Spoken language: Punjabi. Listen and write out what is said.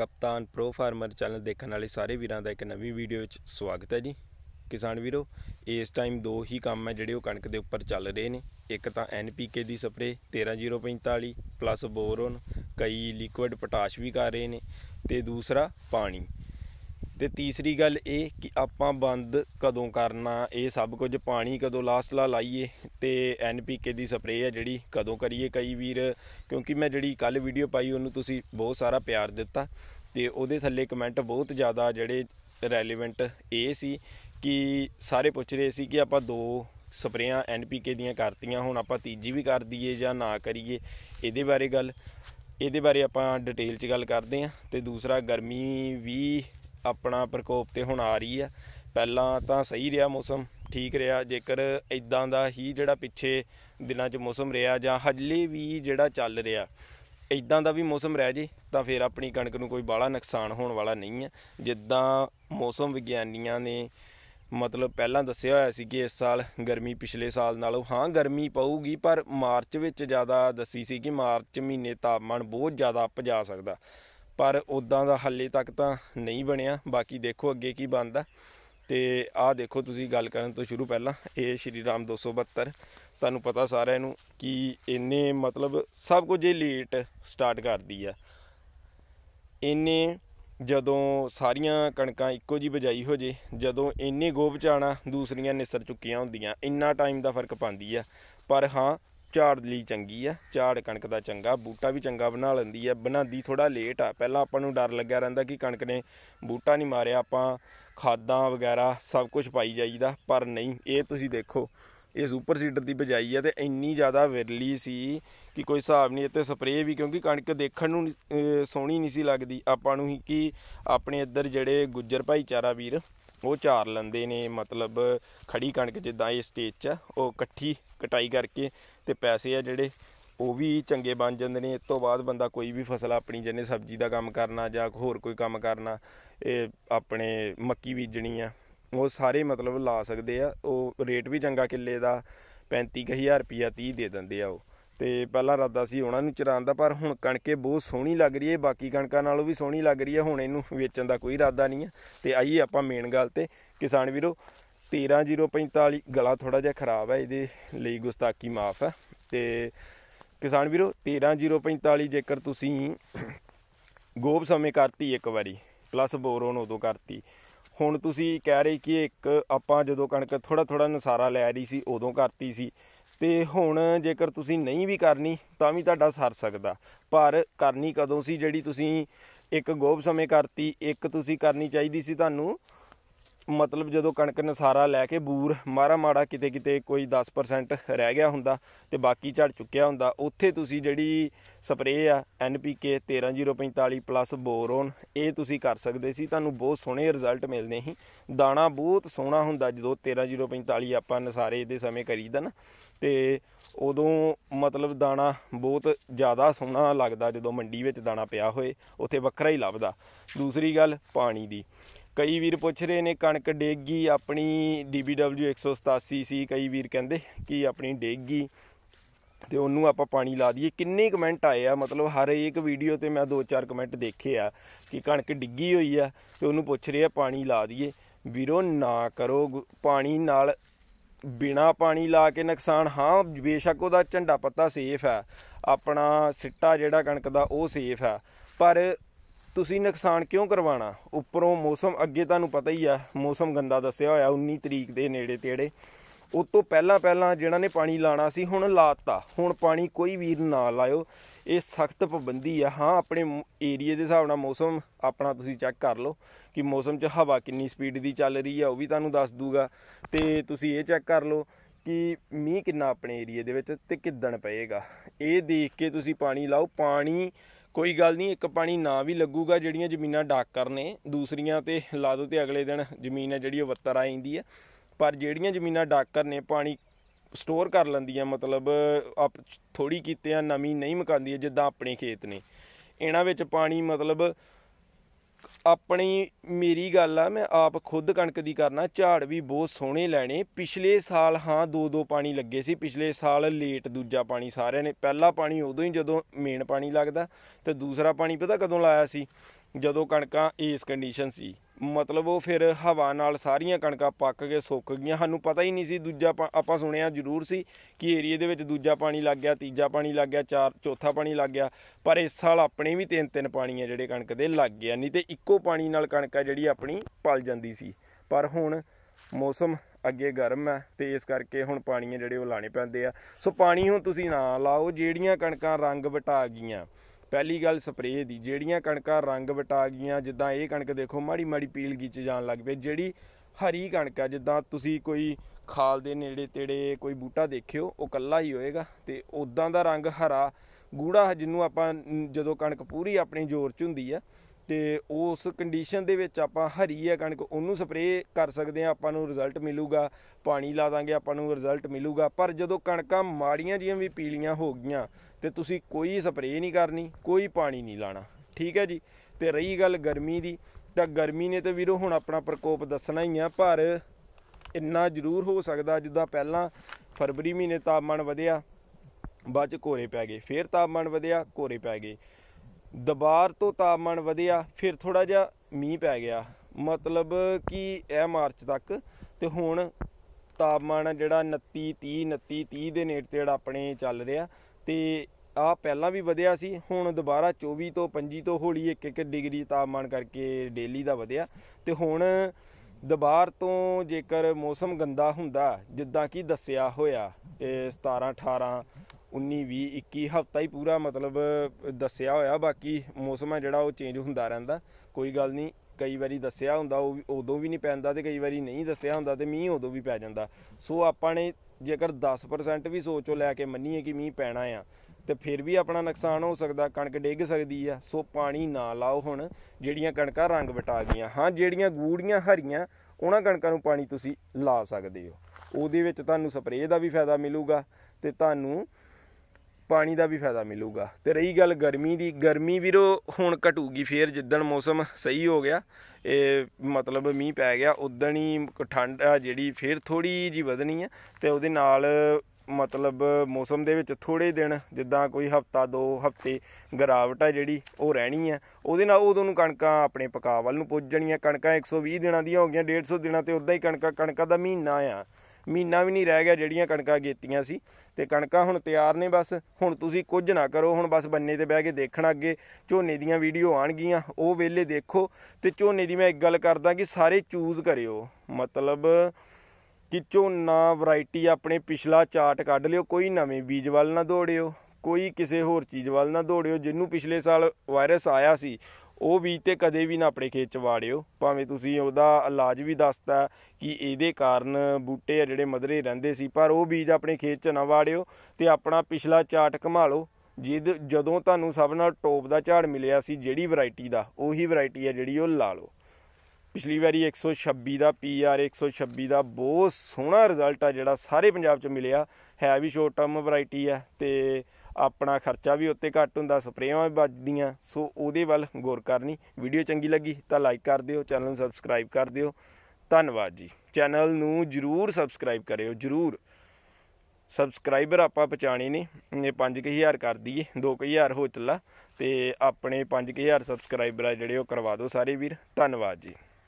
ਕਪਤਾਨ ਪ੍ਰੋ ਫਾਰਮਰ ਚੈਨਲ ਦੇਖਣ ਵਾਲੇ ਸਾਰੇ ਵੀਰਾਂ ਦਾ ਇੱਕ ਨਵੀਂ ਵੀਡੀਓ ਵਿੱਚ ਸਵਾਗਤ ਹੈ ਜੀ ਕਿਸਾਨ ਵੀਰੋ ਇਸ ਟਾਈਮ ਦੋ ਹੀ ਕੰਮ ਹੈ ਜਿਹੜੇ ਉਹ ਕਣਕ ਦੇ ਉੱਪਰ ਚੱਲ ਰਹੇ ਨੇ ਇੱਕ ਤਾਂ ਐਨਪੀਕੇ ਦੀ ਸਪਰੇ 13045 ਪਲੱਸ ਬੋਰਨ ਕਈ ਲਿਕੁਇਡ ਪੋਟਾਸ਼ ਵੀ ਕਰ ਰਹੇ ਨੇ ਤੇ ਦੂਸਰਾ ਪਾਣੀ ਤੇ ਤੀਸਰੀ ਗੱਲ ਇਹ ਕਿ ਆਪਾਂ ਬੰਦ ਕਦੋਂ ਕਰਨਾ ਇਹ ਸਭ ਕੁਝ ਪਾਣੀ ਕਦੋਂ ਲਾਸਟਲਾ ਲਾਈਏ ਤੇ ਐਨਪੀਕੇ ਦੀ ਸਪਰੇਅ ਹੈ ਜਿਹੜੀ ਕਦੋਂ ਕਰੀਏ ਕਈ ਵੀਰ ਕਿਉਂਕਿ ਮੈਂ ਜਿਹੜੀ ਕੱਲ ਵੀਡੀਓ ਪਾਈ ਉਹਨੂੰ ਤੁਸੀਂ ਬਹੁਤ ਸਾਰਾ ਪਿਆਰ ਦਿੱਤਾ ਤੇ ਉਹਦੇ ਥੱਲੇ ਕਮੈਂਟ ਬਹੁਤ ਜ਼ਿਆਦਾ ਜਿਹੜੇ ਰੈਲੇਵੈਂਟ ਇਹ ਸੀ ਕਿ ਸਾਰੇ ਪੁੱਛ ਰਹੇ ਸੀ ਕਿ ਆਪਾਂ ਦੋ ਸਪਰੇਆਂ ਐਨਪੀਕੇ ਦੀਆਂ ਕਰਤੀਆਂ ਹੁਣ ਆਪਾਂ ਤੀਜੀ ਵੀ ਕਰ ਦਈਏ ਜਾਂ ਨਾ ਕਰੀਏ ਇਹਦੇ ਬਾਰੇ ਗੱਲ ਇਹਦੇ ਬਾਰੇ ਆਪਾਂ ਡਿਟੇਲ 'ਚ ਗੱਲ ਕਰਦੇ ਆਂ ਤੇ ਦੂਸਰਾ ਗਰਮੀ ਵੀ ਆਪਣਾ ਪ੍ਰਕੋਪ ਤੇ ਹੁਣ ਆ ਰਹੀ ਆ ਪਹਿਲਾਂ ਤਾਂ ਸਹੀ ਰਿਹਾ ਮੌਸਮ ਠੀਕ ਰਿਹਾ ਜੇਕਰ ਇਦਾਂ ਦਾ ਹੀ ਜਿਹੜਾ ਪਿੱਛੇ ਦਿਨਾਂ 'ਚ ਮੌਸਮ ਰਿਹਾ ਜਾਂ ਹਜਲੇ ਵੀ ਜਿਹੜਾ ਚੱਲ ਰਿਹਾ ਇਦਾਂ ਦਾ ਵੀ ਮੌਸਮ ਰਹਿ ਜੇ ਤਾਂ ਫਿਰ ਆਪਣੀ ਕਣਕ ਨੂੰ ਕੋਈ ਬਾਲਾ ਨੁਕਸਾਨ ਹੋਣ ਵਾਲਾ ਨਹੀਂ ਹੈ ਜਿੱਦਾਂ ਮੌਸਮ ਵਿਗਿਆਨੀਆਂ ਨੇ ਮਤਲਬ ਪਹਿਲਾਂ ਦੱਸਿਆ ਹੋਇਆ ਸੀ ਕਿ ਇਸ ਸਾਲ ਗਰਮੀ ਪਿਛਲੇ ਸਾਲ ਨਾਲੋਂ ਹਾਂ ਗਰਮੀ ਪਊਗੀ ਪਰ ਮਾਰਚ ਵਿੱਚ ਜ਼ਿਆਦਾ ਦੱਸੀ ਸੀ ਕਿ ਮਾਰਚ ਮਹੀਨੇ ਤਾਪਮਾਨ ਬਹੁਤ ਜ਼ਿਆਦਾ ਅੱਪ ਜਾ ਸਕਦਾ ਪਰ ਉਦਾਂ ਦਾ ਹੱਲੇ ਤੱਕ ਤਾਂ ਨਹੀਂ ਬਣਿਆ ਬਾਕੀ ਦੇਖੋ ਅੱਗੇ ਕੀ ਬਣਦਾ ਤੇ ਆਹ ਦੇਖੋ ਤੁਸੀਂ ਗੱਲ ਕਰਨ ਤੋਂ ਸ਼ੁਰੂ ਪਹਿਲਾਂ ਇਹ ਸ਼੍ਰੀ ਰਾਮ 272 ਤੁਹਾਨੂੰ ਪਤਾ ਸਾਰਿਆਂ ਨੂੰ ਕਿ ਇੰਨੇ ਮਤਲਬ ਸਭ ਕੁਝ ਇਹ ਲੇਟ ਸਟਾਰਟ ਕਰਦੀ ਆ ਇੰਨੇ ਜਦੋਂ ਸਾਰੀਆਂ ਕਣਕਾਂ ਇੱਕੋ ਜੀ ਬਜਾਈ ਹੋ ਜੇ ਜਦੋਂ ਇੰਨੇ ਗੋਭ ਚਾਣਾ ਦੂਸਰੀਆਂ ਨਿਸਰ ਚੁੱਕੀਆਂ ਹੁੰਦੀਆਂ ਇੰਨਾ ਟਾਈਮ ਦਾ ਫਰਕ ਪਾਉਂਦੀ ਆ ਪਰ ਹਾਂ ਝਾੜ ਲਈ ਚੰਗੀ ਆ ਝਾੜ ਕਣਕ ਦਾ ਚੰਗਾ ਬੂਟਾ ਵੀ ਚੰਗਾ ਬਣਾ ਲੈਂਦੀ ਆ ਬਣਾਦੀ ਥੋੜਾ ਲੇਟ ਆ ਪਹਿਲਾਂ ਆਪਾਂ ਨੂੰ ਡਰ ਲੱਗਿਆ ਰਹਿੰਦਾ ਕਿ ਕਣਕ ਨੇ ਬੂਟਾ ਨਹੀਂ ਮਾਰਿਆ ਆਪਾਂ ਖਾਦਾਂ ਵਗੈਰਾ ਸਭ ਕੁਝ ਪਾਈ ਜਾਈਦਾ ਪਰ ਨਹੀਂ ਇਹ ਤੁਸੀਂ ਦੇਖੋ ਇਹ ਸੁਪਰ ਸੀਡਰ ਦੀ ਬਜਾਈ ਆ ਤੇ ਇੰਨੀ ਜ਼ਿਆਦਾ ਵਿਰਲੀ ਸੀ ਕਿ ਕੋਈ ਹਿਸਾਬ ਨਹੀਂ ਇੱਥੇ ਸਪਰੇਅ ਵੀ ਕਿਉਂਕਿ ਕਣਕ ਦੇਖਣ ਨੂੰ ਸੋਹਣੀ ਨਹੀਂ ਸੀ ਲੱਗਦੀ ਆਪਾਂ ਨੂੰ ਹੀ ਕਿ ਆਪਣੇ ਇੱਧਰ ਜਿਹੜੇ ਗੁੱਜਰ ਭਾਈਚਾਰਾ ਵੀਰ ਉਹ ਚਾਰ ਲੈਂਦੇ ਨੇ ਮਤਲਬ ਖੜੀ ਕਣਕ ਜਿੱਦਾਂ ਇਹ ਸਟੇਜ 'ਚ ਉਹ ਇਕੱਠੀ ਕਟਾਈ ਕਰਕੇ ਤੇ ਪੈਸੇ ਆ ਜਿਹੜੇ ਉਹ ਵੀ ਚੰਗੇ ਬਣ ਜਾਂਦੇ ਨੇ ਇਸ ਤੋਂ ਬਾਅਦ ਬੰਦਾ ਕੋਈ ਵੀ ਫਸਲ ਆਪਣੀ ਜਿੰਨੇ ਸਬਜ਼ੀ ਦਾ ਕੰਮ ਕਰਨਾ ਜਾਂ ਹੋਰ ਕੋਈ ਕੰਮ ਕਰਨਾ ਇਹ ਆਪਣੇ ਮੱਕੀ ਬੀਜਣੀ ਆ ਉਹ ਸਾਰੇ ਮਤਲਬ ਲਾ ਸਕਦੇ ਆ ਉਹ ਰੇਟ ਵੀ ਚੰਗਾ ਕਿੱਲੇ ਦਾ 35000 ਰੁਪਿਆ 30 ਦੇ ਦਿੰਦੇ ਆ ਉਹ ਤੇ ਪਹਿਲਾਂ ਰਾਦਾ ਸੀ ਉਹਨਾਂ ਨੂੰ ਚਰਾਣ ਦਾ ਪਰ ਹੁਣ ਕਣਕੇ ਬਹੁਤ ਸੋਹਣੀ ਲੱਗ ਰਹੀ ਹੈ ਬਾਕੀ ਕਣਕਾਂ ਨਾਲੋਂ ਵੀ ਸੋਹਣੀ ਲੱਗ ਰਹੀ ਹੈ ਹੁਣ ਇਹਨੂੰ ਵੇਚਣ ਦਾ ਕੋਈ ਇਰਾਦਾ ਨਹੀਂ ਹੈ ਤੇ ਆਈਏ ਆਪਾਂ ਮੇਨ ਗੱਲ ਤੇ ਕਿਸਾਨ ਵੀਰੋ 13045 ਗਲਾ ਥੋੜਾ ਜਿਹਾ ਖਰਾਬ ਹੈ ਇਹਦੇ ਲਈ ਗੁਸਤਾਖੀ ਮਾਫ ਹੈ ਤੇ ਕਿਸਾਨ ਵੀਰੋ 13045 ਜੇਕਰ ਤੁਸੀਂ ਗੋਬ ਸਮੇਂ ਕਰਤੀ ਇੱਕ ਵਾਰੀ ਪਲੱਸ ਬੋਰੋਨ ਉਦੋਂ ਕਰਤੀ ਹੁਣ ਤੁਸੀਂ ਕਹਿ ਰਹੇ ਕਿ ਇੱਕ ਆਪਾਂ ਜਦੋਂ ਕਣਕ ਥੋੜਾ ਥੋੜਾ ਨਸਾਰਾ ਲੈ ਰਹੀ ਸੀ ਉਦੋਂ ਕਰਤੀ ਸੀ ਤੇ ਹੁਣ ਜੇਕਰ ਤੁਸੀਂ ਨਹੀਂ ਵੀ ਕਰਨੀ ਤਾਂ ਵੀ ਤੁਹਾਡਾ ਸਰ ਸਕਦਾ ਪਰ ਕਰਨੀ ਕਦੋਂ ਸੀ ਜਿਹੜੀ ਤੁਸੀਂ ਇੱਕ ਗੋਬ ਸਮੇਂ ਕਰਤੀ ਇੱਕ ਤੁਸੀਂ ਕਰਨੀ ਚਾਹੀਦੀ ਸੀ ਤੁਹਾਨੂੰ ਮਤਲਬ ਜਦੋਂ ਕਣਕ ਨਸਾਰਾ ਲੈ ਕੇ ਬੂਰ ਮਾਰਾ ਮਾੜਾ ਕਿਤੇ ਕਿਤੇ ਕੋਈ 10% ਰਹਿ ਗਿਆ ਹੁੰਦਾ ਤੇ ਬਾਕੀ ਝੜ ਚੁੱਕਿਆ ਹੁੰਦਾ ਉੱਥੇ ਤੁਸੀਂ ਜਿਹੜੀ ਸਪਰੇਅ ਆ ਐਨਪੀਕੇ 13045 ਪਲੱਸ ਬੋਰੋਨ ਇਹ ਤੁਸੀਂ ਕਰ ਸਕਦੇ ਸੀ ਤੁਹਾਨੂੰ ਬਹੁਤ ਸੋਹਣੇ ਰਿਜ਼ਲਟ ਮਿਲਦੇ ਸੀ ਦਾਣਾ ਬਹੁਤ ਸੋਹਣਾ ਹੁੰਦਾ ਜਦੋਂ 13045 ਆਪਾਂ ਨਸਾਰੇ ਦੇ ਸਮੇਂ ਕਰੀਦਾ ਨਾ ਤੇ ਉਦੋਂ ਮਤਲਬ ਦਾਣਾ ਬਹੁਤ ਜ਼ਿਆਦਾ ਸੋਹਣਾ ਲੱਗਦਾ ਜਦੋਂ ਮੰਡੀ ਵਿੱਚ ਦਾਣਾ ਪਿਆ ਹੋਏ ਉੱਥੇ ਵੱਖਰਾ ਹੀ ਲੱਭਦਾ ਦੂਸਰੀ ਗੱਲ ਪਾਣੀ ਦੀ ਕਈ ਵੀਰ ਪੁੱਛ ਰਹੇ ਨੇ ਕਣਕ ਡੇਗੀ ਆਪਣੀ DBW 187 ਸੀ ਕਈ ਵੀਰ ਕਹਿੰਦੇ ਕਿ ਆਪਣੀ ਡੇਗੀ ਤੇ ਉਹਨੂੰ ਆਪਾਂ ਪਾਣੀ ਲਾ ਦਈਏ ਕਿੰਨੇ ਕਮੈਂਟ ਆਏ ਆ ਮਤਲਬ ਹਰ ਇੱਕ ਵੀਡੀਓ ਤੇ ਮੈਂ ਦੋ ਚਾਰ ਕਮੈਂਟ ਦੇਖੇ ਆ ਕਿ ਕਣਕ ਡਿੱਗੀ ਹੋਈ ਆ ਤੇ ਉਹਨੂੰ ਪੁੱਛ ਰਹੇ ਆ ਪਾਣੀ ਲਾ ਦਈਏ ਵੀਰੋ ਨਾ ਕਰੋ ਪਾਣੀ ਨਾਲ ਬਿਨਾ ਪਾਣੀ ਲਾ ਕੇ ਨੁਕਸਾਨ ਹਾਂ ਬੇਸ਼ੱਕ ਉਹਦਾ ਝੰਡਾ ਪੱਤਾ ਸੇਫ ਆ ਆਪਣਾ ਸਿੱਟਾ ਜਿਹੜਾ ਕਣਕ ਦਾ ਉਹ ਸੇਫ ਆ ਪਰ ਤੁਸੀਂ ਨੁਕਸਾਨ ਕਿਉਂ ਕਰਵਾਣਾ ਉੱਪਰੋਂ ਮੌਸਮ ਅੱਗੇ ਤੁਹਾਨੂੰ ਪਤਾ ਹੀ ਆ ਮੌਸਮ ਗੰਦਾ ਦੱਸਿਆ ਹੋਇਆ 19 ਤਰੀਕ ਦੇ ਨੇੜੇ ਤੇੜੇ ਉਸ ਤੋਂ ਪਹਿਲਾਂ ਪਹਿਲਾਂ ਜਿਨ੍ਹਾਂ ਨੇ ਪਾਣੀ ਲਾਣਾ ਸੀ ਹੁਣ ਲਾਤਾ ਹੁਣ ਪਾਣੀ ਕੋਈ ਵੀਰ ਨਾ ਲਾਇਓ ਇਹ ਸਖਤ ਪਾਬੰਦੀ ਆ ਹਾਂ ਆਪਣੇ ਏਰੀਆ ਦੇ ਹਿਸਾਬ ਨਾਲ ਮੌਸਮ ਆਪਣਾ ਤੁਸੀਂ ਚੈੱਕ ਕਰ ਲਓ ਕਿ ਮੌਸਮ 'ਚ ਹਵਾ ਕਿੰਨੀ ਸਪੀਡ ਦੀ ਚੱਲ ਰਹੀ ਆ ਉਹ ਵੀ ਤੁਹਾਨੂੰ ਦੱਸ ਦੂਗਾ ਤੇ ਤੁਸੀਂ ਇਹ ਚੈੱਕ ਕਰ ਲਓ ਕਿ ਮੀਂਹ ਕਿੰਨਾ ਆਪਣੇ ਏਰੀਆ ਦੇ ਵਿੱਚ ਤੇ ਕਿੱਦਣ ਪਏਗਾ ਇਹ ਦੇਖ ਕੇ ਤੁਸੀਂ ਪਾਣੀ ਲਾਓ ਪਾਣੀ ਕੋਈ ਗੱਲ ਨਹੀਂ ਇੱਕ ਪਾਣੀ ਨਾ ਵੀ ਲੱਗੂਗਾ ਜਿਹੜੀਆਂ ਜ਼ਮੀਨਾਂ ਡਾਕਰ ਨੇ ਦੂਸਰੀਆਂ ਤੇ ਲਾ ਦੋ ਤੇ ਅਗਲੇ ਦਿਨ ਜ਼ਮੀਨ ਹੈ ਜਿਹੜੀ ਉਹ ਵੱਤਰ ਆ ਜਾਂਦੀ ਹੈ ਪਰ ਜਿਹੜੀਆਂ ਜ਼ਮੀਨਾਂ ਡਾਕਰ ਨੇ ਪਾਣੀ ਸਟੋਰ ਕਰ ਲੈਂਦੀਆਂ ਮਤਲਬ ਆਪ ਥੋੜੀ ਕੀਤੇ ਆ ਨਮੀ ਨਹੀਂ ਮਕਾਉਂਦੀ ਜਿੱਦਾਂ ਆਪਣੇ ਖੇਤ ਨੇ ਇਹਨਾਂ ਵਿੱਚ ਪਾਣੀ ਮਤਲਬ ਆਪਣੀ ਮੇਰੀ ਗੱਲ ਆ ਮੈਂ ਆਪ ਖੁਦ ਕਣਕ ਦੀ ਕਰਨਾ ਝਾੜ ਵੀ ਬਹੁਤ ਸੋਹਣੇ ਲੈਣੇ ਪਿਛਲੇ ਸਾਲ ਹਾਂ ਦੋ ਦੋ ਪਾਣੀ ਲੱਗੇ ਸੀ ਪਿਛਲੇ ਸਾਲ ਲੇਟ ਦੂਜਾ ਪਾਣੀ ਸਾਰਿਆਂ ਨੇ ਪਹਿਲਾ ਪਾਣੀ ਉਦੋਂ ਹੀ ਜਦੋਂ ਮੇਨ ਪਾਣੀ ਲੱਗਦਾ ਤੇ ਦੂਸਰਾ ਪਾਣੀ ਪਤਾ ਕਦੋਂ ਲਾਇਆ ਸੀ ਜਦੋਂ ਕਣਕਾਂ ਇਸ ਕੰਡੀਸ਼ਨ ਸੀ ਮਤਲਬ ਉਹ ਫਿਰ ਹਵਾ ਨਾਲ ਸਾਰੀਆਂ ਕਣਕਾਂ ਪੱਕ ਕੇ ਸੁੱਕ ਗਈਆਂ ਸਾਨੂੰ ਪਤਾ ਹੀ ਨਹੀਂ ਸੀ ਦੂਜਾ ਆਪਾਂ ਸੁਣਿਆ ਜ਼ਰੂਰ ਸੀ ਕਿ ਏਰੀਏ ਦੇ ਵਿੱਚ ਦੂਜਾ ਪਾਣੀ ਲੱਗ ਗਿਆ ਤੀਜਾ ਪਾਣੀ ਲੱਗ ਗਿਆ ਚਾਰ ਚੌਥਾ ਪਾਣੀ ਲੱਗ ਗਿਆ ਪਰ ਇਸ ਸਾਲ ਆਪਣੇ ਵੀ ਤਿੰਨ ਤਿੰਨ ਪਾਣੀ ਆ ਜਿਹੜੇ ਕਣਕ ਦੇ ਲੱਗ ਗਿਆ ਨਹੀਂ ਤੇ ਇੱਕੋ ਪਾਣੀ ਨਾਲ ਕਣਕਾਂ ਜਿਹੜੀ ਆਪਣੀ ਪਲ ਜਾਂਦੀ ਸੀ ਪਰ ਹੁਣ ਮੌਸਮ ਅੱਗੇ ਗਰਮ ਹੈ ਤੇ ਇਸ ਕਰਕੇ ਹੁਣ ਪਾਣੀ ਜਿਹੜੇ ਉਹ ਲਾਣੇ ਪੈਂਦੇ ਆ ਸੋ ਪਾਣੀ ਹੁਣ ਤੁਸੀਂ ਨਾ ਲਾਓ ਜਿਹੜੀਆਂ ਕਣਕਾਂ ਰੰਗ ਵਟਾ ਗਈਆਂ ਪਹਿਲੀ ਗੱਲ ਸਪਰੇਅ ਦੀ ਜਿਹੜੀਆਂ ਕਣਕਾਂ ਰੰਗ ਵਟਾ ਗਈਆਂ ਜਿੱਦਾਂ ਇਹ ਕਣਕ ਦੇਖੋ ਮਾੜੀ ਮਾੜੀ ਪੀਲ ਗਿੱਚ ਜਾਣ ਲੱਗ ਪਈ ਜਿਹੜੀ ਹਰੀ ਕਣਕ ਆ ਜਿੱਦਾਂ ਤੁਸੀਂ ਕੋਈ ਖਾਲ ਦੇ ਨੇੜੇ ਤੇੜੇ ਕੋਈ ਬੂਟਾ ਦੇਖਿਓ ਉਹ ਕੱਲਾ ਹੀ ਹੋਏਗਾ ਤੇ ਉਦਾਂ ਦਾ ਰੰਗ ਹਰਾ ਗੂੜਾ ਜਿਹਨੂੰ ਆਪਾਂ ਜਦੋਂ ਕਣਕ ਪੂਰੀ ਆਪਣੀ ਜ਼ੋਰ 'ਚ ਹੁੰਦੀ ਆ ਤੇ ਉਸ ਕੰਡੀਸ਼ਨ ਦੇ ਵਿੱਚ ਆਪਾਂ ਹਰੀ ਹੈ ਕਣਕ ਉਹਨੂੰ ਸਪਰੇਅ ਕਰ ਸਕਦੇ ਆ ਆਪਾਂ ਨੂੰ ਰਿਜ਼ਲਟ ਮਿਲੂਗਾ ਪਾਣੀ ਲਾ ਦਾਂਗੇ ਆਪਾਂ ਨੂੰ ਰਿਜ਼ਲਟ ਮਿਲੂਗਾ ਪਰ ਜਦੋਂ ਕਣਕਾਂ ਮਾੜੀਆਂ ਜੀਆਂ ਵੀ ਪੀਲੀਆਂ ਹੋ ਗਈਆਂ ਤੇ ਤੁਸੀਂ ਕੋਈ ਸਪਰੇਅ ਨਹੀਂ ਕਰਨੀ ਕੋਈ ਪਾਣੀ ਨਹੀਂ ਲਾਣਾ ਠੀਕ ਹੈ ਜੀ ਤੇ ਰਹੀ ਗੱਲ ਗਰਮੀ ਦੀ ਤਾਂ ਗਰਮੀ ਨੇ ਤੇ ਵੀਰੋ ਹੁਣ ਆਪਣਾ ਪ੍ਰਕੋਪ ਦੱਸਣਾ ਹੀ ਆ ਪਰ ਇੰਨਾ ਜ਼ਰੂਰ ਹੋ ਸਕਦਾ ਜਿੱਦਾਂ ਪਹਿਲਾਂ ਫਰਵਰੀ ਮਹੀਨੇ ਤਾਪਮਾਨ ਵਧਿਆ ਬਾਅਦ ਚ ਕੋਰੇ ਪੈ ਗਏ ਫੇਰ ਤਾਪਮਾਨ ਵਧਿਆ ਕੋਰੇ ਪੈ ਗਏ ਦਬਾਰ ਤੋਂ ਤਾਪਮਾਨ ਵਧਿਆ ਫਿਰ ਥੋੜਾ ਜਿਹਾ ਮੀਂਹ ਪੈ ਗਿਆ ਮਤਲਬ ਕਿ ਇਹ ਮਾਰਚ ਤੱਕ ਤੇ ਹੁਣ ਤਾਪਮਾਨ ਜਿਹੜਾ 29 30 29 30 ਦੇ ਨੇੜੇ ਤੇੜ ਆਪਣੇ ਚੱਲ ਰਿਹਾ ਤੇ ਆ ਪਹਿਲਾਂ ਵੀ ਵਧਿਆ ਸੀ ਹੁਣ ਦੁਬਾਰਾ 24 ਤੋਂ 25 ਤੋਂ ਹੋਲੀ 1-1 ਡਿਗਰੀ ਤਾਪਮਾਨ ਕਰਕੇ ਡੇਲੀ ਦਾ ਵਧਿਆ ਤੇ ਹੁਣ ਦੁਬਾਰ ਤੋਂ ਜੇਕਰ ਮੌਸਮ ਗੰਦਾ ਹੁੰਦਾ ਜਿੱਦਾਂ ਕਿ ਦੱਸਿਆ ਹੋਇਆ 17 18 19 20 21 ਹਫਤਾ ਹੀ ਪੂਰਾ ਮਤਲਬ ਦੱਸਿਆ ਹੋਇਆ ਬਾਕੀ ਮੌਸਮ ਹੈ ਜਿਹੜਾ ਉਹ ਚੇਂਜ ਹੁੰਦਾ ਰਹਿੰਦਾ ਕੋਈ ਗੱਲ ਨਹੀਂ ਕਈ ਵਾਰੀ ਦੱਸਿਆ ਹੁੰਦਾ ਉਹ ਉਦੋਂ ਵੀ ਨਹੀਂ ਪੈਂਦਾ ਤੇ ਕਈ ਵਾਰੀ ਨਹੀਂ ਦੱਸਿਆ ਹੁੰਦਾ ਤੇ ਮੀਂਹ ਉਦੋਂ ਵੀ ਪੈ ਜਾਂਦਾ ਸੋ ਆਪਾਂ ਨੇ ਜੇਕਰ 10% ਵੀ ਸੋਚੋ ਲੈ ਕੇ ਮੰਨੀਏ ਕਿ ਮੀਂਹ ਪੈਣਾ ਆ ਤੇ ਫਿਰ ਵੀ ਆਪਣਾ ਨੁਕਸਾਨ ਹੋ ਸਕਦਾ ਕਣਕ ਡਿੱਗ ਸਕਦੀ ਆ ਸੋ ਪਾਣੀ ਨਾ ਲਾਓ ਹੁਣ ਜਿਹੜੀਆਂ ਕਣਕਾਂ ਰੰਗ ਵਟਾ ਗਈਆਂ ਹਾਂ ਜਿਹੜੀਆਂ ਗੂੜੀਆਂ ਹਰੀਆਂ ਉਹਨਾਂ ਕਣਕਾਂ ਨੂੰ ਪਾਣੀ ਤੁਸੀਂ ਲਾ ਸਕਦੇ ਹੋ ਉਹਦੇ ਵਿੱਚ ਤੁਹਾਨੂੰ ਸਪਰੇਅ ਦਾ ਵੀ ਫਾਇਦਾ ਮਿਲੂਗਾ ਤੇ ਤੁਹਾਨੂੰ ਪਾਣੀ ਦਾ ਵੀ ਫਾਇਦਾ ਮਿਲੂਗਾ ਤੇ ਰਹੀ ਗੱਲ ਗਰਮੀ ਦੀ ਗਰਮੀ ਵੀਰੋ ਹੁਣ ਘਟੂਗੀ ਫੇਰ ਜਿੱਦਣ ਮੌਸਮ ਸਹੀ ਹੋ ਗਿਆ ਇਹ ਮਤਲਬ ਮੀਂਹ ਪੈ ਗਿਆ ਉਦੋਂ ਹੀ ਠੰਡ ਜਿਹੜੀ ਫੇਰ ਥੋੜੀ ਜੀ ਵਧਣੀ ਹੈ ਤੇ ਉਹਦੇ ਨਾਲ ਮਤਲਬ ਮੌਸਮ ਦੇ ਵਿੱਚ ਥੋੜੇ ਦਿਨ ਜਿੱਦਾਂ ਕੋਈ ਹਫਤਾ ਦੋ ਹਫਤੇ ਗਰਾਵਟ ਆ ਜਿਹੜੀ ਉਹ ਰਹਿਣੀ ਆ ਉਹਦੇ ਨਾਲ ਉਦੋਂ ਨੂੰ ਕਣਕਾਂ ਆਪਣੇ ਪਕਾ ਵੱਲ ਨੂੰ ਪੁੱਜ ਜਾਣੀਆਂ ਕਣਕਾਂ 120 ਦਿਨਾਂ ਦੀਆਂ ਹੋ ਗਈਆਂ 150 ਦਿਨਾਂ ਤੇ ਉਦਾਂ ਹੀ ਕਣਕਾਂ ਕਣਕਾਂ ਦਾ ਮਹੀਨਾ ਆ ਮਹੀਨਾ ਵੀ ਨਹੀਂ ਰਹਿ ਗਿਆ ਜਿਹੜੀਆਂ ਕਣਕਾਂ ਗੇਤੀਆਂ ਸੀ ਤੇ ਕਣਕਾਂ ਹੁਣ ਤਿਆਰ ਨੇ ਬਸ ਹੁਣ ਤੁਸੀਂ ਕੁਝ ਨਾ ਕਰੋ ਹੁਣ ਬਸ ਬੰਨੇ ਤੇ ਬਹਿ ਕੇ ਦੇਖਣ ਅੱਗੇ ਝੋਨੇ ਦੀਆਂ ਵੀਡੀਓ ਆਣਗੀਆਂ ਉਹ ਵੇਲੇ ਦੇਖੋ ਤੇ ਝੋਨੇ ਦੀ ਮੈਂ ਇੱਕ ਗੱਲ ਕਰਦਾ ਕਿ ਸਾਰੇ ਚੂਜ਼ ਕਰਿਓ ਮਤਲਬ ਕਿ ਝੋਨਾ ਵੈਰਾਈਟੀ ਆਪਣੇ ਪਿਛਲਾ ਚਾਰਟ ਕੱਢ ਲਿਓ ਕੋਈ ਨਵੇਂ ਬੀਜ ਵੱਲ ਨਾ ਦੌੜਿਓ ਕੋਈ ਕਿਸੇ ਹੋਰ ਚੀਜ਼ ਵੱਲ ਨਾ ਦੌੜਿਓ ਜਿੰਨੂੰ ਪਿਛਲੇ ਸਾਲ ਵਾਇਰਸ ਆਇਆ ਸੀ ਉਹ ਬੀਜ ਤੇ ਕਦੇ ਵੀ ਨਾ ਆਪਣੇ ਖੇਤ ਚ ਵਾੜਿਓ ਭਾਵੇਂ ਤੁਸੀਂ ਉਹਦਾ ਇਲਾਜ ਵੀ ਦੱਸਤਾ ਕਿ ਇਹਦੇ ਕਾਰਨ ਬੂਟੇ ਆ ਜਿਹੜੇ ਮਧਰੇ ਰਹਿੰਦੇ ਸੀ ਪਰ ਉਹ ਬੀਜ ਆਪਣੇ ਖੇਤ ਚ ਨਾ ਵਾੜਿਓ ਤੇ ਆਪਣਾ ਪਿਛਲਾ ਚਾਟ ਘਮਾ ਲਓ ਜਿਦ ਜਦੋਂ ਤੁਹਾਨੂੰ ਸਭ ਨਾਲ ਟੋਪ ਦਾ ਝਾੜ ਮਿਲਿਆ ਸੀ ਜਿਹੜੀ ਵੈਰਾਈਟੀ ਦਾ ਉਹੀ ਵੈਰਾਈਟੀ ਆ ਜਿਹੜੀ ਉਹ ਲਾ ਲਓ ਪਿਛਲੀ ਵਾਰੀ 126 ਦਾ ਪੀਆਰ 126 ਦਾ ਬਹੁਤ ਸੋਹਣਾ ਰਿਜ਼ਲਟ ਆ ਜਿਹੜਾ ਸਾਰੇ ਪੰਜਾਬ ਚ ਮਿਲਿਆ ਹੈ ਵੀ ਸ਼ੋਰਟ ਟਰਮ ਵੈਰਾਈਟੀ ਆ ਤੇ ਆਪਣਾ ਖਰਚਾ ਵੀ ਉੱਤੇ ਘੱਟ ਹੁੰਦਾ ਸਪਰੇਆਂ ਵੀ ਵੱਜਦੀਆਂ ਸੋ ਉਹਦੇ ਵੱਲ ਗੌਰ ਕਰਨੀ ਵੀਡੀਓ ਚੰਗੀ ਲੱਗੀ ਤਾਂ ਲਾਈਕ ਕਰ ਦਿਓ ਚੈਨਲ ਨੂੰ ਸਬਸਕ੍ਰਾਈਬ ਕਰ ਦਿਓ ਧੰਨਵਾਦ ਜੀ ਚੈਨਲ ਨੂੰ ਜਰੂਰ ਸਬਸਕ੍ਰਾਈਬ ਕਰਿਓ ਜਰੂਰ ਸਬਸਕ੍ਰਾਈਬਰ ਆਪਾਂ ਪਹਚਾਣੀ ਨੇ 5000 ਕਰ ਦਈਏ 2000 ਹੋ ਚੱਲਾ ਤੇ ਆਪਣੇ 5000 ਸਬਸਕ੍ਰਾਈਬਰ ਆ ਜਿਹੜੇ ਉਹ ਕਰਵਾ ਦਿਓ ਸਾਰੇ ਵੀਰ ਧੰਨਵਾਦ ਜੀ